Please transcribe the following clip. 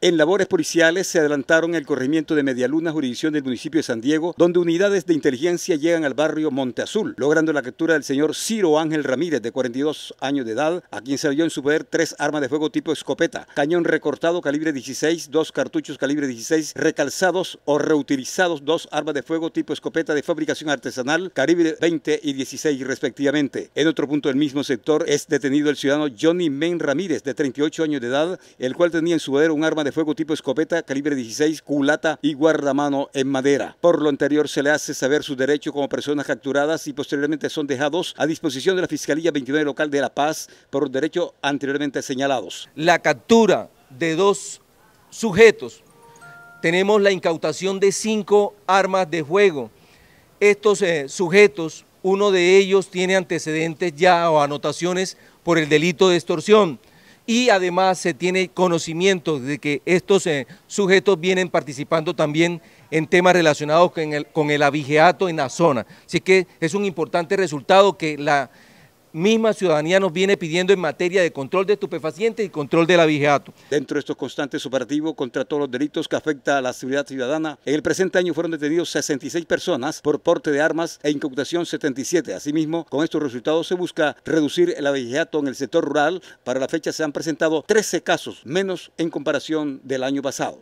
En labores policiales se adelantaron el corrimiento de Medialuna, jurisdicción del municipio de San Diego, donde unidades de inteligencia llegan al barrio Monte Azul, logrando la captura del señor Ciro Ángel Ramírez, de 42 años de edad, a quien se dio en su poder tres armas de fuego tipo escopeta, cañón recortado calibre 16, dos cartuchos calibre 16 recalzados o reutilizados, dos armas de fuego tipo escopeta de fabricación artesanal, calibre 20 y 16 respectivamente. En otro punto del mismo sector es detenido el ciudadano Johnny Men Ramírez, de 38 años de edad, el cual tenía en su poder un arma de de fuego tipo escopeta, calibre 16, culata y guardamano en madera. Por lo anterior se le hace saber su derecho como personas capturadas y posteriormente son dejados a disposición de la Fiscalía 29 Local de La Paz por derechos anteriormente señalados. La captura de dos sujetos. Tenemos la incautación de cinco armas de fuego. Estos eh, sujetos, uno de ellos tiene antecedentes ya o anotaciones por el delito de extorsión y además se tiene conocimiento de que estos eh, sujetos vienen participando también en temas relacionados con el, con el abigeato en la zona. Así que es un importante resultado que la misma ciudadanía nos viene pidiendo en materia de control de estupefacientes y control del vigeato. Dentro de estos constantes operativos contra todos los delitos que afecta a la seguridad ciudadana, en el presente año fueron detenidos 66 personas por porte de armas e incautación 77. Asimismo, con estos resultados se busca reducir el vigeato en el sector rural. Para la fecha se han presentado 13 casos menos en comparación del año pasado.